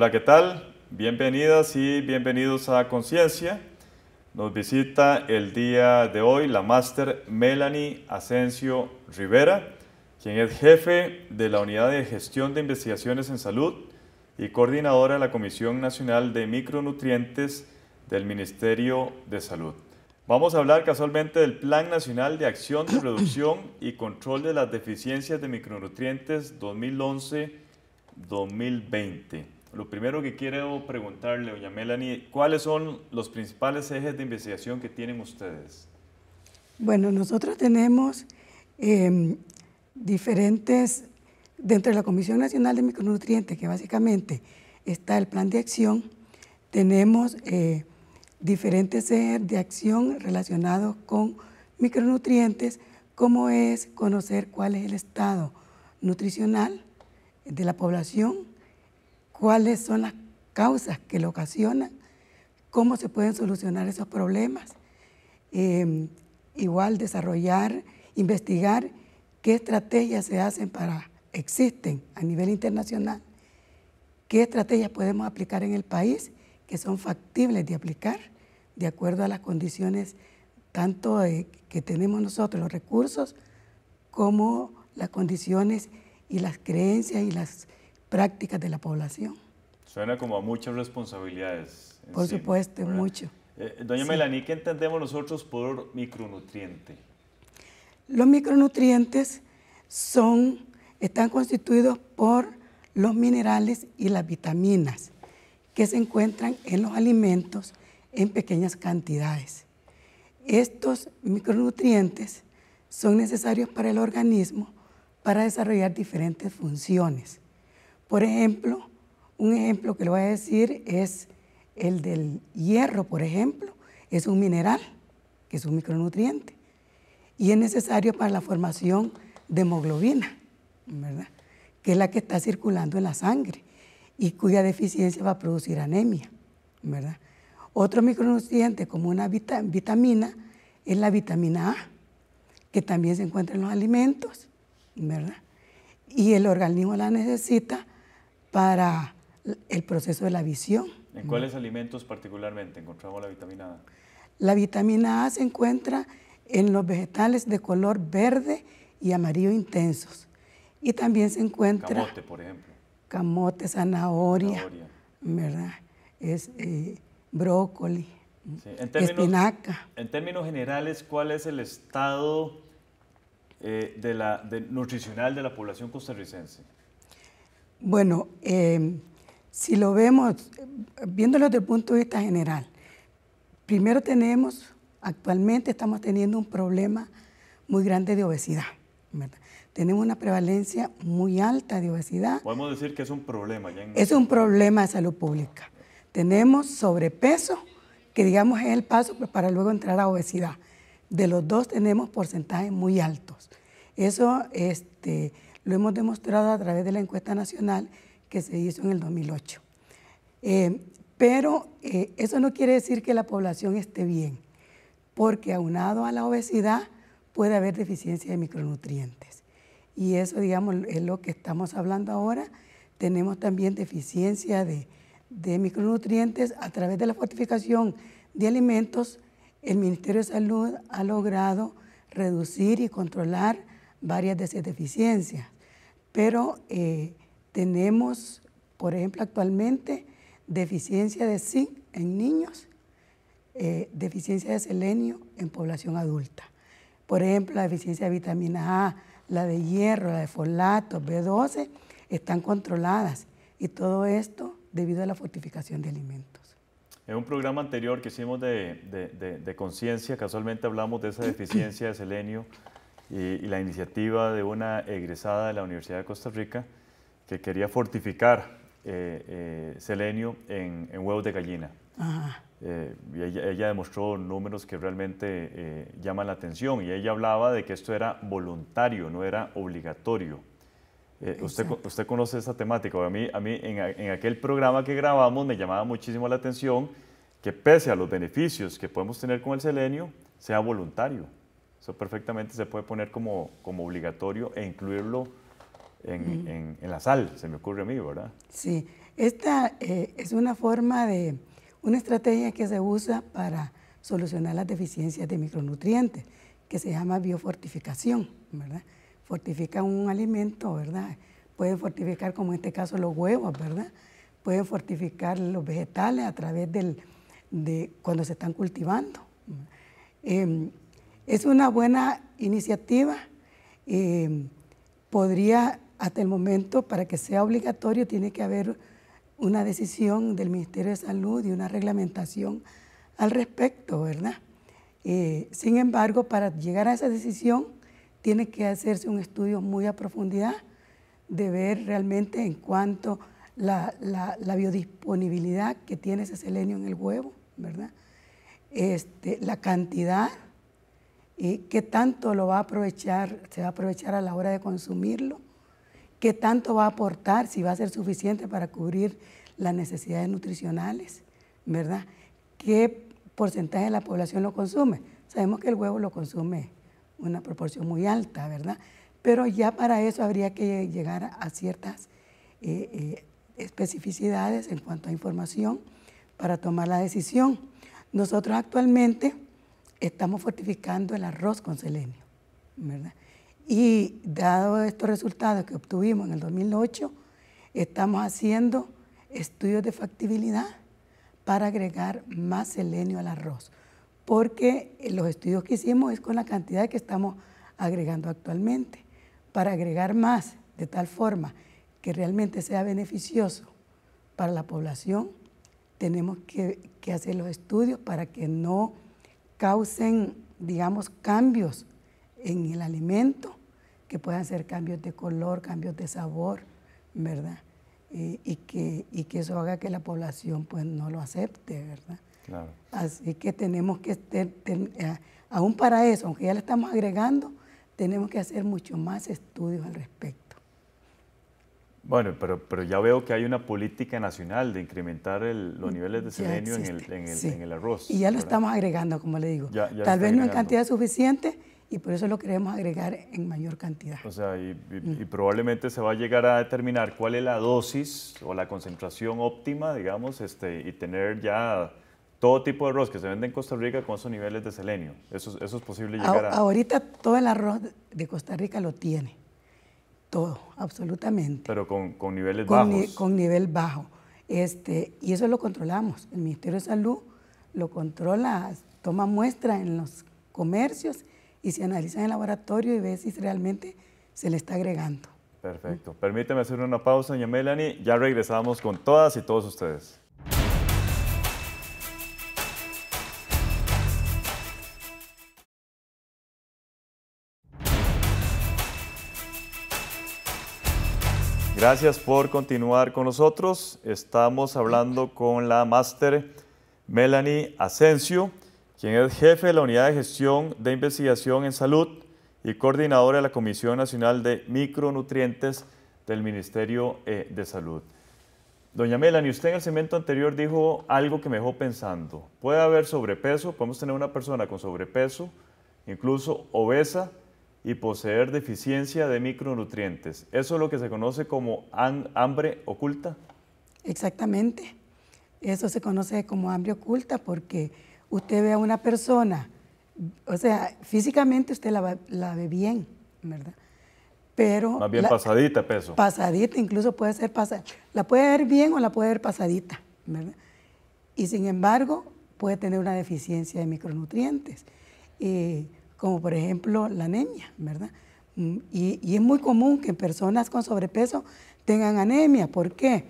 Hola, ¿qué tal? Bienvenidas y bienvenidos a Conciencia. Nos visita el día de hoy la máster Melanie Asensio Rivera, quien es jefe de la Unidad de Gestión de Investigaciones en Salud y coordinadora de la Comisión Nacional de Micronutrientes del Ministerio de Salud. Vamos a hablar casualmente del Plan Nacional de Acción de Producción y Control de las Deficiencias de Micronutrientes 2011-2020. Lo primero que quiero preguntarle, doña Melanie, ¿cuáles son los principales ejes de investigación que tienen ustedes? Bueno, nosotros tenemos em, diferentes, dentro de la Comisión Nacional de Micronutrientes, que básicamente está el plan de acción, tenemos eh, diferentes ejes de acción relacionados con micronutrientes, como es conocer cuál es el estado nutricional de la población, cuáles son las causas que lo ocasionan, cómo se pueden solucionar esos problemas. Em, igual desarrollar, investigar qué estrategias se hacen para, existen a nivel internacional, qué estrategias podemos aplicar en el país que son factibles de aplicar de acuerdo a las condiciones tanto que tenemos nosotros, los recursos, como las condiciones y las creencias y las prácticas de la población. Suena como a muchas responsabilidades. Por supuesto, mucho. Eh, doña Melanie, ¿qué entendemos nosotros por micronutriente? Los micronutrientes son, están constituidos por los minerales y las vitaminas que se encuentran en los alimentos en pequeñas cantidades. Estos micronutrientes son necesarios para el organismo para desarrollar diferentes funciones. Por ejemplo, un ejemplo que lo voy a decir es el del hierro, por ejemplo. Es un mineral, que es un micronutriente, y es necesario para la formación de hemoglobina, ¿verdad? que es la que está circulando en la sangre y cuya deficiencia va a producir anemia. ¿verdad? Otro micronutriente como una vitamina es la vitamina A, que también se encuentra en los alimentos, ¿verdad? Y el organismo la necesita para el proceso de la visión. ¿En cuáles alimentos particularmente encontramos la vitamina A? La vitamina A se encuentra en los vegetales de color verde y amarillo intensos. Y también se encuentra... Camote, por ejemplo. Camote, zanahoria, ¿verdad? Es eh, brócoli, espinaca. En términos generales, ¿cuál es el estado eh, de la, nutricional de la población costarricense? Bueno, eh, si lo vemos, viéndolo desde el punto de vista general, primero tenemos, actualmente estamos teniendo un problema muy grande de obesidad. Tenemos una prevalencia muy alta de obesidad. Podemos decir que es un problema. Ya Es un problema de salud pública. Tenemos sobrepeso, que digamos es el paso pues, para luego entrar a obesidad. De los dos tenemos porcentajes muy altos. Eso, este, lo hemos demostrado a través de la encuesta nacional que se hizo en el 2008. Eh, pero eh, eso no quiere decir que la población esté bien, porque aunado a la obesidad puede haber deficiencia de micronutrientes. Y eso, digamos, es lo que estamos hablando ahora. Tenemos también deficiencia de micronutrientes a través de la fortificación de alimentos. El Ministerio de Salud ha logrado reducir y controlar varias de esas deficiencias, pero eh, tenemos, por ejemplo, actualmente deficiencia de zinc en niños, eh, deficiencia de selenio en población adulta. Por ejemplo, la deficiencia de vitamina A, la de hierro, la de folato, B12, están controladas y todo esto debido a la fortificación de alimentos. En un programa anterior que hicimos de, de conciencia, casualmente hablamos de esa deficiencia de selenio y, la iniciativa de una egresada de la Universidad de Costa Rica que quería fortificar eh, eh, selenio en, huevos de gallina. Eh, y ella, demostró números que realmente llaman la atención y ella hablaba de que esto era voluntario, no era obligatorio. usted, conoce esa temática. A mí, a mí en, aquel programa que grabamos me llamaba muchísimo la atención que pese a los beneficios que podemos tener con el selenio, sea voluntario. Eso perfectamente se puede poner como, como obligatorio e incluirlo en, la sal, se me ocurre a mí, ¿verdad? Sí, esta eh, es una forma de, una estrategia que se usa para solucionar las deficiencias de micronutrientes, que se llama biofortificación, ¿verdad? Fortifica un alimento, ¿verdad? Pueden fortificar, como en este caso, los huevos, ¿verdad? Pueden fortificar los vegetales a través del, de cuando se están cultivando. Em, es una buena iniciativa. Eh, podría, hasta el momento, para que sea obligatorio, tiene que haber una decisión del Ministerio de Salud y una reglamentación al respecto, ¿verdad? Eh, sin embargo, para llegar a esa decisión, tiene que hacerse un estudio muy a profundidad de ver realmente en cuanto la, la, biodisponibilidad que tiene ese selenio en el huevo, ¿verdad? Este, la cantidad qué tanto lo va a aprovechar, se va a aprovechar a la hora de consumirlo, qué tanto va a aportar, si va a ser suficiente para cubrir las necesidades nutricionales, ¿verdad? ¿Qué porcentaje de la población lo consume? Sabemos que el huevo lo consume una proporción muy alta, ¿verdad? Pero ya para eso habría que llegar a ciertas eh, eh, especificidades en cuanto a información para tomar la decisión. Nosotros actualmente estamos fortificando el arroz con selenio. ¿verdad? Y dado estos resultados que obtuvimos en el 2008, estamos haciendo estudios de factibilidad para agregar más selenio al arroz, porque los estudios que hicimos es con la cantidad que estamos agregando actualmente. Para agregar más de tal forma que realmente sea beneficioso para la población, tenemos que, que hacer los estudios para que no causen, digamos, cambios en el alimento, que puedan ser cambios de color, cambios de sabor, ¿verdad? Eh, y, que, que eso haga que la población pues no lo acepte, ¿verdad? Así que tenemos que, eh, aún para eso, aunque ya lo estamos agregando, tenemos que hacer mucho más estudios al respecto. Bueno, pero, pero ya veo que hay una política nacional de incrementar los mm, niveles de selenio en el, arroz. Y ya lo estamos agregando, como le digo. Tal vez no en cantidad suficiente y por eso lo queremos agregar en mayor cantidad. O sea, mm. y, probablemente se va a llegar a determinar cuál es la dosis o la concentración óptima, digamos, este, y tener ya todo tipo de arroz que se vende en Costa Rica con esos niveles de selenio. Eso, es posible llegar a... Ahorita todo el arroz de Costa Rica lo tiene. Todo, absolutamente. Pero con, niveles bajos. con nivel bajo. Este, y eso lo controlamos. El Ministerio de Salud lo controla, toma muestra en los comercios y se analiza en el laboratorio y ve si realmente se le está agregando. Perfecto. Permíteme hacer una pausa, doña Melanie. Ya regresamos con todas y todos ustedes. Gracias por continuar con nosotros. Estamos hablando con la máster Melanie Asensio, quien es jefe de la Unidad de Gestión de Investigación en Salud y coordinadora de la Comisión Nacional de Micronutrientes del Ministerio eh, de Salud. Doña Melanie, usted en el segmento anterior dijo algo que me dejó pensando. Puede haber sobrepeso, podemos tener una persona con sobrepeso, incluso obesa, y poseer deficiencia de micronutrientes. ¿Eso es lo que se conoce como hambre oculta? Exactamente. Eso se conoce como hambre oculta porque usted ve a una persona, o sea, físicamente usted la, ve bien, ¿verdad? Pero... Más bien pasadita, peso. Pasadita, incluso puede ser pasada. La puede ver bien o la puede ver pasadita, ¿verdad? Y sin embargo, puede tener una deficiencia de micronutrientes. Eh, como por ejemplo la anemia, ¿verdad? Mm, y, es muy común que personas con sobrepeso tengan anemia. ¿Por qué?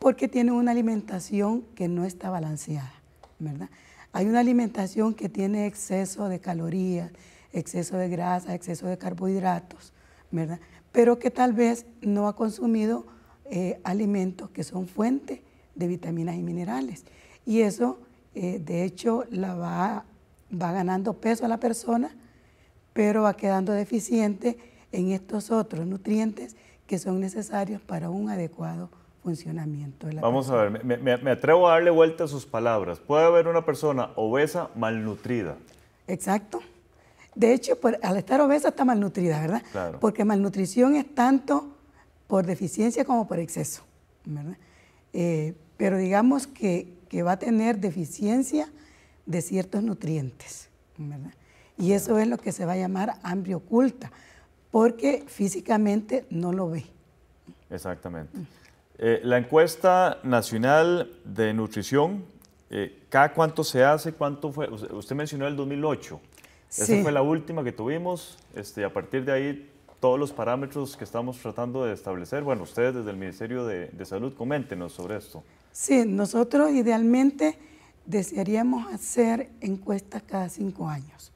Porque tienen una alimentación que no está balanceada, ¿verdad? Hay una alimentación que tiene exceso de calorías, exceso de grasa, exceso de carbohidratos, ¿verdad? Pero que tal vez no ha consumido eh, alimentos que son fuente de vitaminas y minerales. Y eso, eh, de hecho, la va, va ganando peso a la persona pero va quedando deficiente en estos otros nutrientes que son necesarios para un adecuado funcionamiento de la Vamos a ver, me, atrevo a darle vuelta a sus palabras. Puede haber una persona obesa malnutrida. Exacto. De hecho, pues, al estar obesa está malnutrida, ¿verdad? Claro. Porque malnutrición es tanto por deficiencia como por exceso, ¿verdad? Eh, pero digamos que, va a tener deficiencia de ciertos nutrientes, ¿verdad? Y eso es lo que se va a llamar hambre oculta, porque físicamente no lo ve. Exactamente. Eh, la encuesta nacional de nutrición, eh, ¿cada cuánto se hace? ¿Cuánto fue? Usted mencionó el 2008. Esa fue la última que tuvimos. Este, a partir de ahí, todos los parámetros que estamos tratando de establecer, bueno, ustedes desde el Ministerio de, de Salud, coméntenos sobre esto. Sí, nosotros idealmente desearíamos hacer encuestas cada cinco años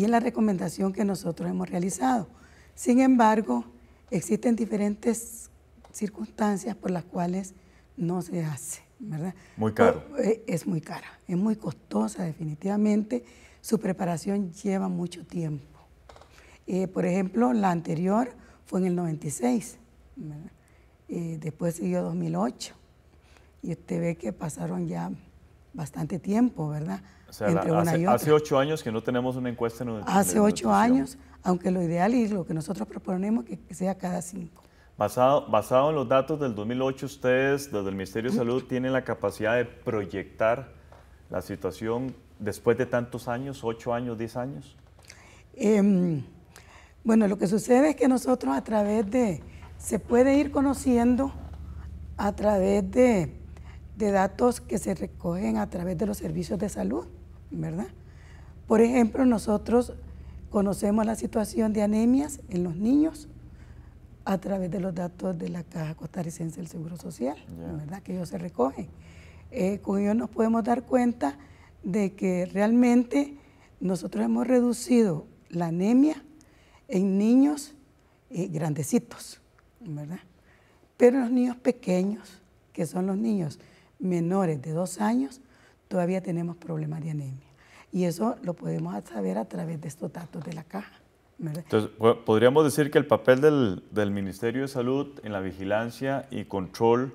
y es la recomendación que nosotros hemos realizado. Sin embargo, existen diferentes circunstancias por las cuales no se hace, Muy caro. Oh, eh, es muy cara, es muy costosa definitivamente. Su preparación lleva mucho tiempo. Eh, por ejemplo, la anterior fue en el 96, eh, después siguió 2008 y usted ve que pasaron ya bastante tiempo, ¿verdad? O sea, hace, ocho años que no tenemos una encuesta en Hace ocho años, aunque lo ideal y lo que nosotros proponemos que sea cada cinco. Basado, basado en los datos del 2008, ustedes desde el Ministerio de Salud tienen la capacidad de proyectar la situación después de tantos años, ocho años, diez años. Em, bueno, lo que sucede es que nosotros a través de, se puede ir conociendo a través de de datos que se recogen a través de los servicios de salud, ¿verdad? Por ejemplo, nosotros conocemos la situación de anemias en los niños a través de los datos de la Caja Costarricense del Seguro Social, ¿verdad? Que ellos se recogen. Eh, con ellos nos podemos dar cuenta de que realmente nosotros hemos reducido la anemia en niños eh, grandecitos, ¿verdad? Pero los niños pequeños, que son los niños menores de dos años todavía tenemos problemas de anemia. Y eso lo podemos saber a través de estos datos de la caja. Entonces, podríamos decir que el papel del, Ministerio de Salud en la vigilancia y control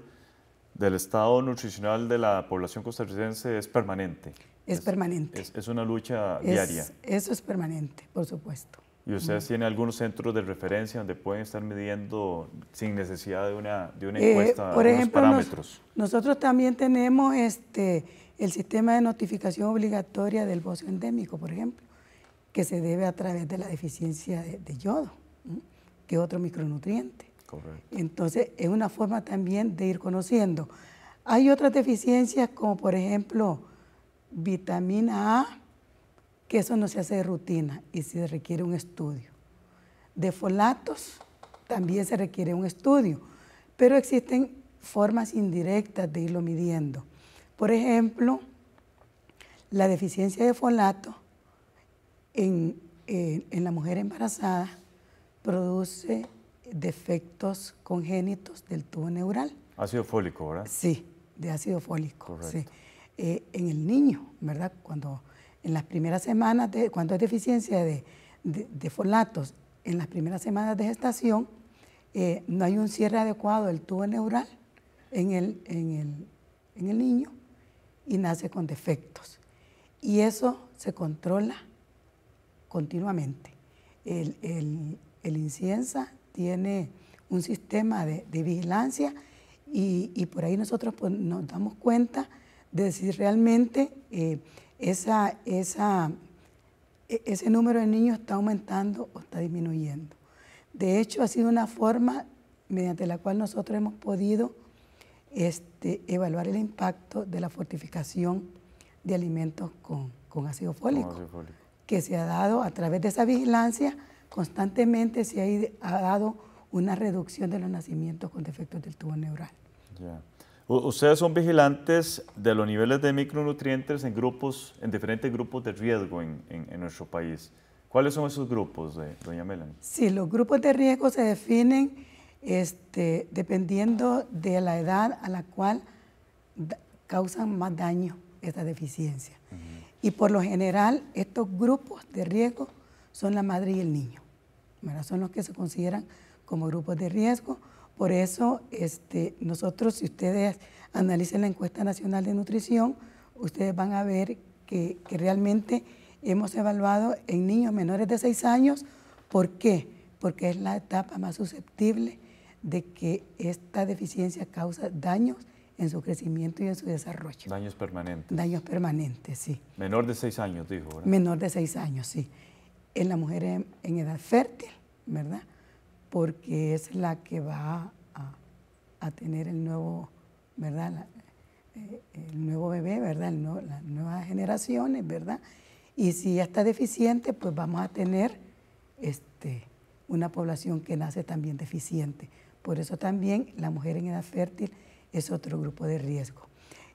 del estado nutricional de la población costarricense es permanente. Es, permanente. Es, una lucha diaria. eso es permanente, por supuesto y ustedes tienen algunos centros de referencia donde pueden estar midiendo sin necesidad de una, de una eh, encuesta por ejemplo, parámetros. nosotros también tenemos este, el sistema de notificación obligatoria del bocio endémico, por ejemplo, que se debe a través de la deficiencia de, yodo, que es otro micronutriente. Correcto. Entonces, es una forma también de ir conociendo. Hay otras deficiencias como, por ejemplo, vitamina A, que eso no se hace de rutina y se requiere un estudio. De folatos también se requiere un estudio, pero existen formas indirectas de irlo midiendo. Por ejemplo, la deficiencia de folato en, eh, la mujer embarazada produce defectos congénitos del tubo neural. Ácido fólico, ¿verdad? Sí, de ácido fólico. Correcto. Eh, en el niño, ¿verdad? Cuando en las primeras semanas, de, cuando hay deficiencia de, folatos, en las primeras semanas de gestación, eh, no hay un cierre adecuado del tubo neural en el, en el, niño y nace con defectos. Y eso se controla continuamente. El, el, tiene un sistema de, vigilancia y, por ahí nosotros pues, nos damos cuenta de si realmente eh, esa, e, ese número de niños está aumentando o está disminuyendo. De hecho, ha sido una forma mediante la cual nosotros hemos podido este, evaluar el impacto de la fortificación de alimentos con, ácido fólico, que se ha dado a través de esa vigilancia, constantemente se ha, dado una reducción de los nacimientos con defectos del tubo neural. Ustedes son vigilantes de los niveles de micronutrientes en grupos, en diferentes grupos de riesgo en, nuestro país. ¿Cuáles son esos grupos, doña Melanie? Sí, los grupos de riesgo se definen este, dependiendo de la edad a la cual causan más daño esta deficiencia. Y por lo general, estos grupos de riesgo son la madre y el niño. Son los que se consideran como grupos de riesgo por eso, este, nosotros, si ustedes analicen la encuesta nacional de nutrición, ustedes van a ver que, realmente hemos evaluado en niños menores de 6 años. ¿Por qué? Porque es la etapa más susceptible de que esta deficiencia causa daños en su crecimiento y en su desarrollo. Daños permanentes. Daños permanentes, sí. Menor de 6 años, dijo. ¿verdad? Menor de 6 años, sí. En la mujer en edad fértil, ¿verdad? porque es la que va a, tener el nuevo, ¿verdad? Eh, el nuevo bebé, ¿verdad? las nuevas generaciones, ¿verdad? Y si ya está deficiente, pues vamos a tener este, una población que nace también deficiente. Por eso también la mujer en edad fértil es otro grupo de riesgo.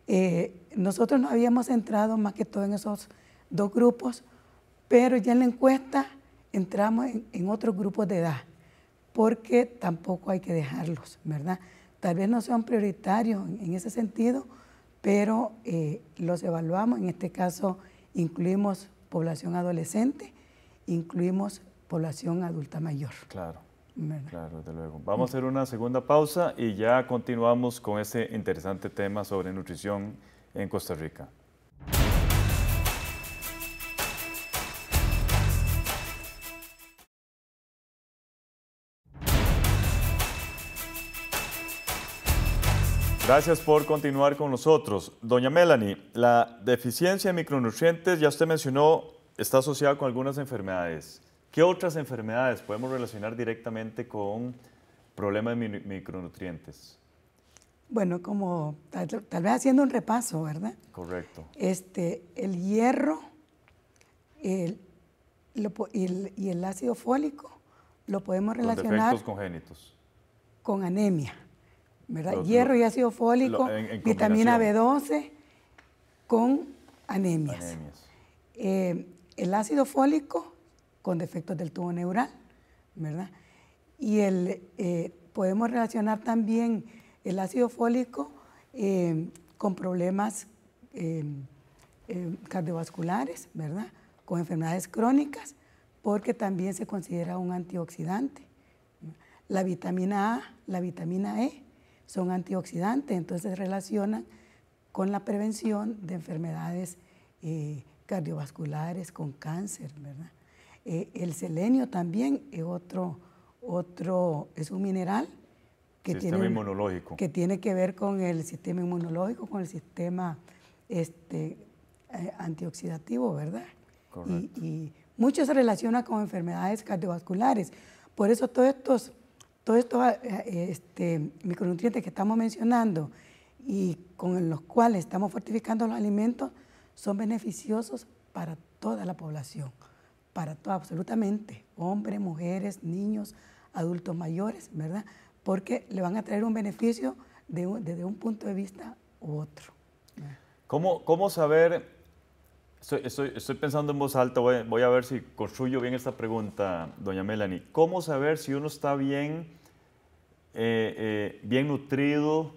Eh, nosotros nos habíamos centrado más que todo en esos dos grupos, pero ya en la encuesta entramos en otros grupos de edad, porque tampoco hay que dejarlos, ¿verdad? Tal vez no sean prioritarios en ese sentido, pero eh, los evaluamos, en este caso incluimos población adolescente, incluimos población adulta mayor. Claro. Claro, desde luego. Vamos a hacer una segunda pausa y ya continuamos con ese interesante tema sobre nutrición en Costa Rica. Gracias por continuar con nosotros. Doña Melanie, la deficiencia de micronutrientes, ya usted mencionó, está asociada con algunas enfermedades. ¿Qué otras enfermedades podemos relacionar directamente con problemas de micronutrientes? Bueno, como tal, vez haciendo un repaso, ¿verdad? Correcto. Este, el hierro y, el, ácido fólico lo podemos relacionar... Con defectos congénitos. Con anemia. Hierro y ácido fólico, vitamina B12 con anemias. Eh, el ácido fólico con defectos del tubo neural, ¿verdad? Y eh, podemos relacionar también el ácido fólico eh, con problemas cardiovasculares, ¿verdad? Con enfermedades crónicas, porque también se considera un antioxidante. La vitamina A, la vitamina E, son antioxidantes, entonces relacionan con la prevención de enfermedades eh, cardiovasculares, con cáncer, ¿verdad? Eh, el selenio también es otro, otro, es un mineral que tiene, que tiene que ver con el sistema inmunológico, con el sistema este, eh, antioxidativo, ¿verdad? Y, y mucho se relaciona con enfermedades cardiovasculares. Por eso todos estos todos estos ah, eh, este, micronutrientes que estamos mencionando y con los cuales estamos fortificando los alimentos son beneficiosos para toda la población, para todo, absolutamente, hombres, mujeres, niños, adultos mayores, ¿verdad? Porque le van a traer un beneficio desde un punto de vista u otro. ¿Cómo, saber? Estoy, pensando en voz alta, voy, voy a ver si construyo bien esta pregunta, doña Melanie. ¿Cómo saber si uno está bien? Eh, eh, bien nutrido,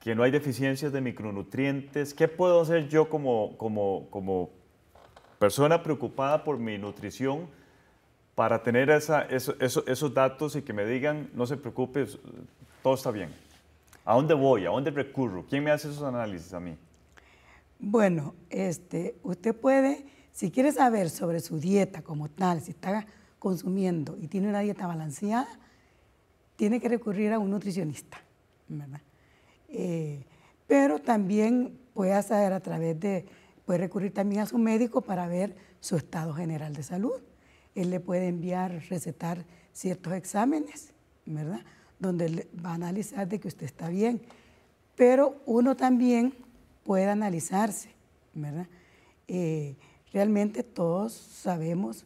que no hay deficiencias de micronutrientes. ¿Qué puedo hacer yo como, persona preocupada por mi nutrición para tener esos datos y que me digan, no se preocupe, todo está bien? ¿A dónde voy? ¿A dónde recurro? ¿Quién me hace esos análisis a mí? Bueno, este, usted puede, si quiere saber sobre su dieta como tal, si está consumiendo y tiene una dieta balanceada, tiene que recurrir a un nutricionista, ¿verdad? Eh, pero también puede hacer a través de, puede recurrir también a su médico para ver su estado general de salud. Él le puede enviar, recetar ciertos exámenes, ¿verdad? Donde va a analizar de que usted está bien. Pero uno también puede analizarse, ¿verdad? Eh, realmente todos sabemos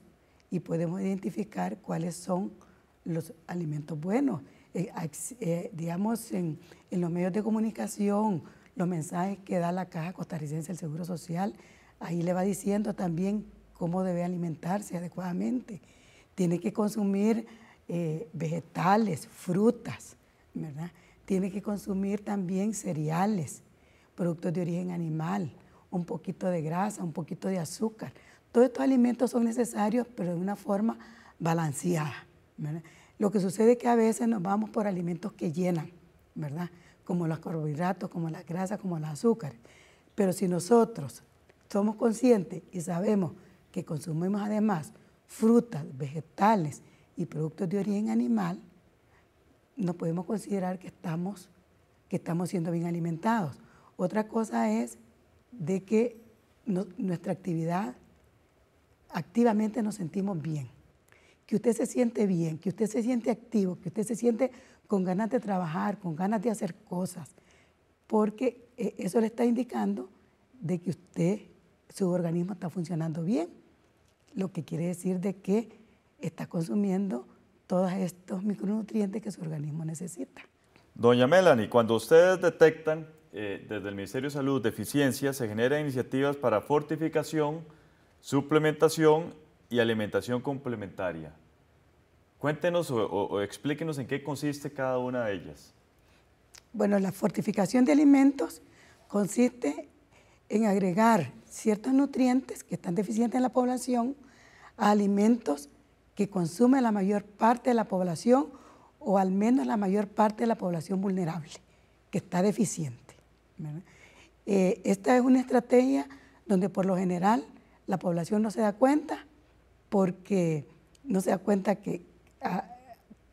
y podemos identificar cuáles son los alimentos buenos. Eh, eh, digamos, en, los medios de comunicación, los mensajes que da la Caja Costarricense del Seguro Social, ahí le va diciendo también cómo debe alimentarse adecuadamente. Tiene que consumir eh, vegetales, frutas, ¿verdad? Tiene que consumir también cereales, productos de origen animal, un poquito de grasa, un poquito de azúcar. Todos estos alimentos son necesarios, pero de una forma balanceada. Lo que sucede es que a veces nos vamos por alimentos que llenan, ¿verdad? Como los carbohidratos, como las grasas, como los azúcares. Pero si nosotros somos conscientes y sabemos que consumimos además frutas, vegetales y productos de origen animal, nos podemos considerar que estamos, que estamos siendo bien alimentados. Otra cosa es de que nuestra actividad, activamente nos sentimos bien que usted se siente bien, que usted se siente activo, que usted se siente con ganas de trabajar, con ganas de hacer cosas, porque eh, eso le está indicando de que usted, su organismo está funcionando bien, lo que quiere decir de que está consumiendo todos estos micronutrientes que su organismo necesita. Doña Melanie, cuando ustedes detectan eh, desde el Ministerio de Salud deficiencias, se generan iniciativas para fortificación, suplementación y alimentación complementaria. Cuéntenos o, explíquenos en qué consiste cada una de ellas. Bueno, la fortificación de alimentos consiste en agregar ciertos nutrientes que están deficientes en la población a alimentos que consume la mayor parte de la población o al menos la mayor parte de la población vulnerable, que está deficiente. Eh, esta es una estrategia donde por lo general la población no se da cuenta porque no se da cuenta ah,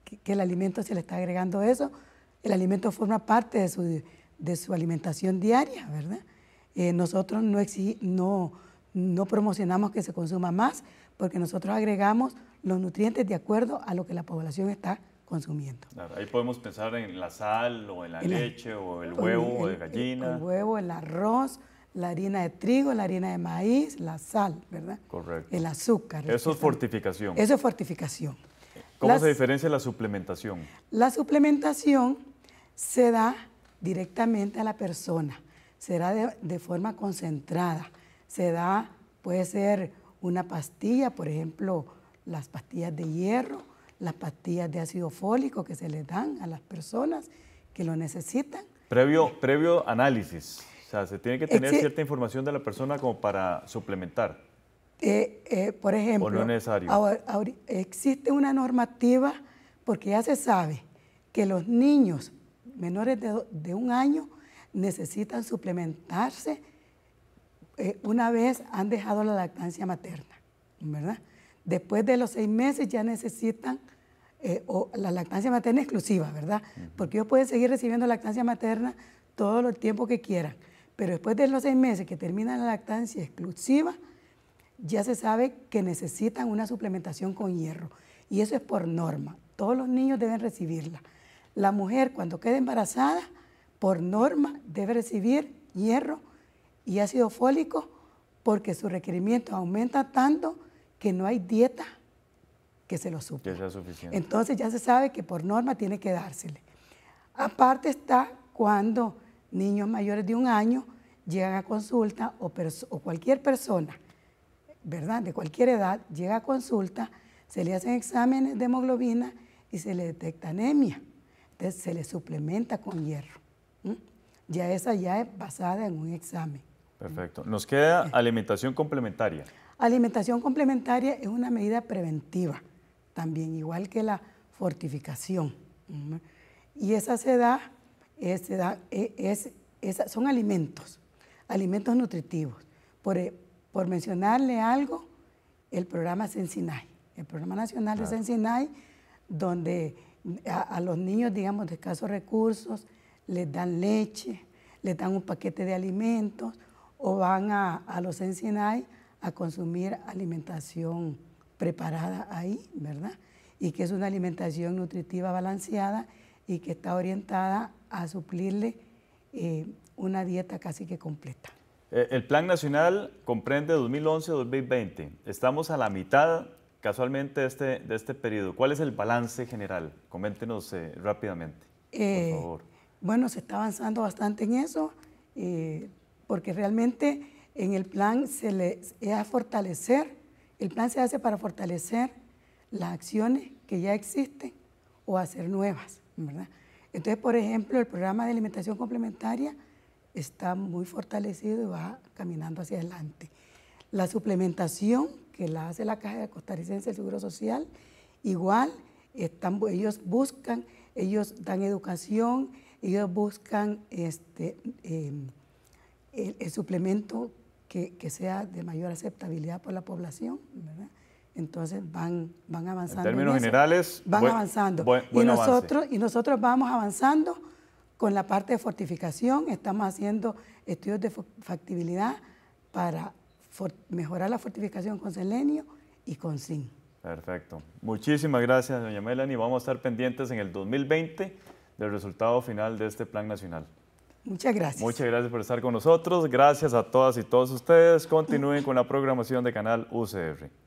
que, que, el alimento se le está agregando eso. El alimento forma parte de su, alimentación diaria, ¿verdad? Eh, nosotros no, no, promocionamos que se consuma más porque nosotros agregamos los nutrientes de acuerdo a lo que la población está consumiendo. ahí podemos pensar en la sal o en la leche o el huevo de gallina. el, huevo, el arroz, la harina de trigo, la harina de maíz, la sal, ¿verdad? Correcto. El azúcar. Eso es fortificación. Eso es fortificación. ¿Cómo se diferencia la suplementación? La suplementación se da directamente a la persona, será de, forma concentrada, se da, puede ser una pastilla, por ejemplo, las pastillas de hierro, las pastillas de ácido fólico que se le dan a las personas que lo necesitan. Previo, previo análisis sea, se tiene que tener cierta información de la persona como para suplementar. Eh, eh, por ejemplo, existe una normativa porque ya se sabe que los niños menores de, un año necesitan suplementarse eh, una vez han dejado la lactancia materna, ¿verdad? Después de los seis meses ya necesitan la lactancia materna exclusiva, ¿verdad? Porque ellos pueden seguir recibiendo lactancia materna todo el tiempo que quieran. Pero después de los seis meses que termina la lactancia exclusiva, ya se sabe que necesitan una suplementación con hierro. Y eso es por norma. Todos los niños deben recibirla. La mujer cuando queda embarazada, por norma, debe recibir hierro y ácido fólico porque su requerimiento aumenta tanto que no hay dieta que se lo supla. Entonces ya se sabe que por norma tiene que dársele. Aparte está cuando niños mayores de un año llegan a consulta o, cualquier persona, ¿verdad? De cualquier edad, llega a consulta, se le hacen exámenes de hemoglobina y se le detecta anemia. Entonces se le suplementa con hierro. Ya esa ya es basada en un examen. Perfecto. Nos queda eh. alimentación complementaria. Alimentación complementaria es una medida preventiva, también igual que la fortificación. Y esa se da e, son alimentos, alimentos nutritivos. Por, eh, por, mencionarle algo, el programa Sensinay, el programa nacional de Sensinay, donde a, los niños, digamos, de escasos recursos, les dan leche, les dan un paquete de alimentos o van a, los Sensinay a consumir alimentación preparada ahí, ¿verdad? Y que es una alimentación nutritiva balanceada y que está orientada a suplirle eh, una dieta casi que completa. Eh, el plan nacional comprende 2011-2020. Estamos a la mitad casualmente de este, de este periodo. ¿Cuál es el balance general? Coméntenos eh, rápidamente, por favor. Bueno, se está avanzando bastante en eso, porque realmente en el plan se le es fortalecer, el plan se hace para fortalecer las acciones que ya existen o hacer nuevas, ¿verdad? Entonces, por ejemplo, el programa de alimentación complementaria está muy fortalecido y va caminando hacia adelante. La suplementación que la hace la Caja de Costarricense del Seguro Social, igual, ellos buscan, ellos dan educación, ellos buscan este, em, el, suplemento que, que, sea de mayor aceptabilidad por la población, ¿verdad? Entonces van, van avanzando. En términos generales, van avanzando. y, nosotros, y nosotros vamos avanzando con la parte de fortificación, estamos haciendo estudios de factibilidad para mejorar la fortificación con selenio y con zinc. Perfecto. Muchísimas gracias, doña Melanie. Vamos a estar pendientes en el 2020 del resultado final de este plan nacional. Muchas gracias. Muchas gracias por estar con nosotros. Gracias a todas y todos ustedes. Continúen con la programación de Canal UCR.